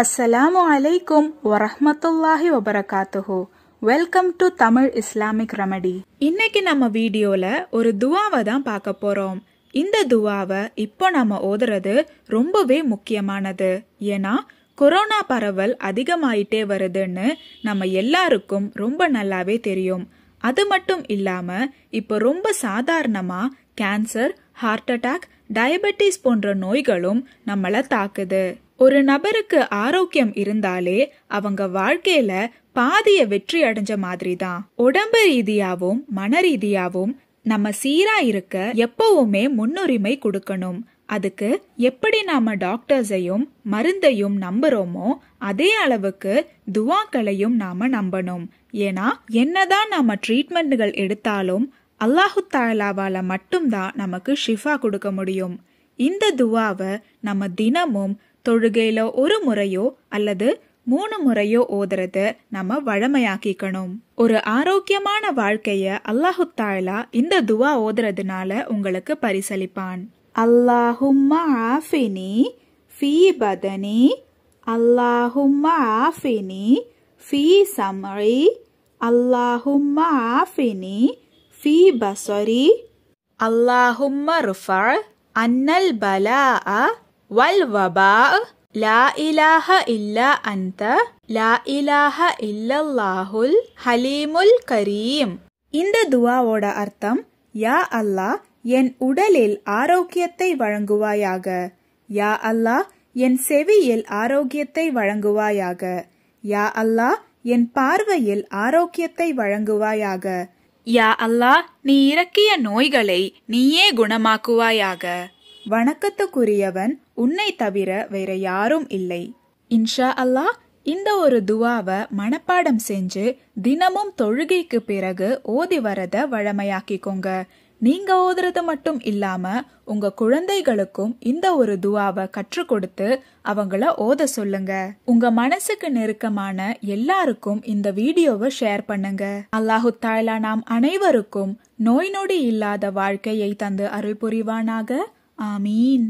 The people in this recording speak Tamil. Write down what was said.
அஸ்ஸலாமு அலைக்கும் வரஹ்மத்துல்லாஹி வபரகாத்துஹு welcome to Tamil Islamic remedy இன்னைக்கு நம்ம வீடியோல ஒரு துவாவை தான் பார்க்க போறோம் இந்த துவாவை இப்போ நம்ம ஓதுறது ரொம்பவே முக்கியமானது ஏன்னா கொரோனா பரவல் அதிகமாயிட்டே வருதுன்னு நம்ம எல்லாருக்கும் ரொம்ப நல்லாவே தெரியும் அது மட்டும் இல்லாம இப்போ ரொம்ப சாதாரணமா கேன்சர் ஹார்ட் அட்டாக் டயபெட்டிஸ் போன்ற நோய்களும் நம்மளை தாக்குது ஒரு நபருக்கு ஆரோக்கியம் இருந்தாலே அவங்க வாழ்க்கையில பாதிய வெற்றி அடைஞ்ச மாதிரி தான் உடம்பு ரீதியாவும் மன ரீதியாவும் நம்ம சீரா இருக்க எப்பவுமே முன்னுரிமை கொடுக்கணும் அதுக்கு எப்படி நாம டாக்டர்ஸையும் மருந்தையும் நம்புறோமோ அதே அளவுக்கு துவாக்களையும் நாம நம்பணும் ஏன்னா என்னதான் நாம ட்ரீட்மெண்ட்கள் எடுத்தாலும் அல்லாஹு தாலாவால மட்டும்தான் நமக்கு ஷிஃபா கொடுக்க முடியும் இந்த துவாவை நம்ம தினமும் தொழுகையில ஒரு முறையோ அல்லது மூணு முறையோ ஓதுறது நம்ம வழமையாக்கிக்கணும் ஒரு ஆரோக்கியமான வாழ்க்கைய அல்லாஹு தாயலா இந்த துவா ஓதுறதுனால உங்களுக்கு பரிசளிப்பான் அல்லாஹும்மா ஆஃபினி ஃபீ பதனி அல்லாஹும்மா ஆஃபினி ஃபீ சமரி அல்லாஹும்மா ஆஃபினி ஃபீ பசரி அல்லாஹும்மா ருஃபர் அன்னல் பலா வல் வபா லா இலாஹ இல்லா அந்த லா இலாஹ இல்லல்லாஹுல் ஹலீமுல் கரீம் இந்த துவாவோட அர்த்தம் யா அல்லாஹ் என் உடலில் ஆரோக்கியத்தை வழங்குவாயாக யா அல்லாஹ் என் செவியில் ஆரோக்கியத்தை வழங்குவாயாக யா அல்லாஹ் என் பார்வையில் ஆரோக்கியத்தை வழங்குவாயாக யா அல்லாஹ் நீ இறக்கிய நோய்களை நீயே குணமாக்குவாயாக வணக்கத்துக்குரியவன் உன்னை தவிர வேற யாரும் இல்லை இன்ஷா அல்லாஹ் இந்த ஒரு துவாவை மனப்பாடம் செஞ்சு தினமும் தொழுகைக்கு பிறகு ஓதி வரத வழமையாக்கிக்கோங்க நீங்க ஓதுறது மட்டும் இல்லாம உங்க குழந்தைகளுக்கும் இந்த ஒரு துவாவை கற்றுக் கொடுத்து அவங்கள ஓத சொல்லுங்க உங்க மனசுக்கு நெருக்கமான எல்லாருக்கும் இந்த வீடியோவை ஷேர் பண்ணுங்க அல்லாஹு தாய்லா நாம் அனைவருக்கும் நோய் நொடி இல்லாத வாழ்க்கையை தந்து அருள் புரிவானாக ஆமீன்